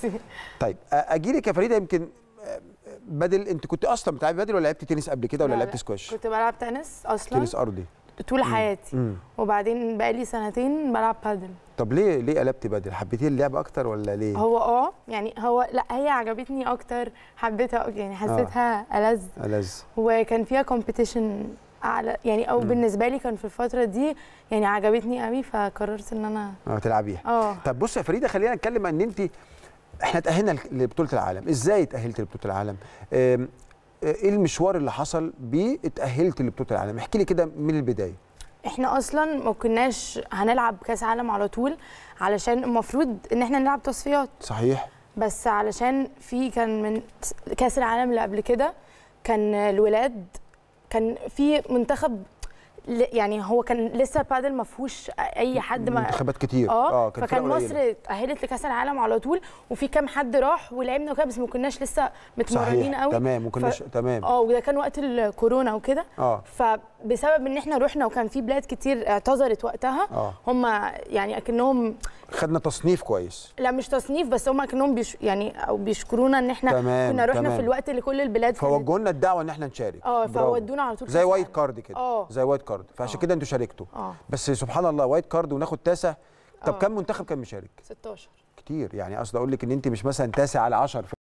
ميرسي طيب اجي لك يا فريده يمكن بدل انت كنت اصلا بتلعبي بدل ولا لعبتي تنس قبل كده ولا لعبتي سكواش؟ كنت بلعب تنس اصلا تنس ارضي طول حياتي مم. وبعدين بقالي سنتين بلعب بادل طب ليه ليه قلبتي بادل حبيتي اللعب اكتر ولا ليه هو اه يعني هو لا هي عجبتني اكتر حبيتها يعني حسيتها آه. ألذ ألذ وكان فيها كومبيتيشن اعلى يعني او مم. بالنسبه لي كان في الفتره دي يعني عجبتني قوي فقررت ان انا اه تلعبيها اه طب بصي يا فريده خلينا نتكلم ان انت احنا تاهلنا لبطوله العالم ازاي تأهلت لبطوله العالم آه، ايه المشوار اللي حصل بيه اتاهلت لبطوله العالم احكي لي كده من البدايه احنا اصلا ما كناش هنلعب كاس عالم على طول علشان المفروض ان احنا نلعب تصفيات صحيح بس علشان في كان من كاس العالم اللي قبل كده كان الولاد كان في منتخب يعني هو كان لسه بادل ما فيهوش اي حد ما منتخبات كتير اه, آه فكان مصر تاهلت لكاس العالم على طول وفي كام حد راح ولعبنا وكده بس ما كناش لسه متمرنين قوي تمام ما كناش ف... تمام اه وده كان وقت الكورونا وكده اه ف بسبب ان احنا رحنا وكان في بلاد كتير اعتذرت وقتها آه. هم يعني اكنهم خدنا تصنيف كويس لا مش تصنيف بس هم اكنهم بيش يعني او بيشكرونا ان احنا تمام كنا رحنا تمام. في الوقت اللي كل البلاد لنا الدعوه ان احنا نشارك اه فودونا على طول زي وايت كارد كده أوه. زي وايت كارد فعشان آه. كده انتوا شاركتوا أوه. بس سبحان الله وايت كارد وناخد تاسع طب أوه. كم منتخب كان مشارك 16 كتير يعني اصل اقول لك ان انت مش مثلا تاسع على 10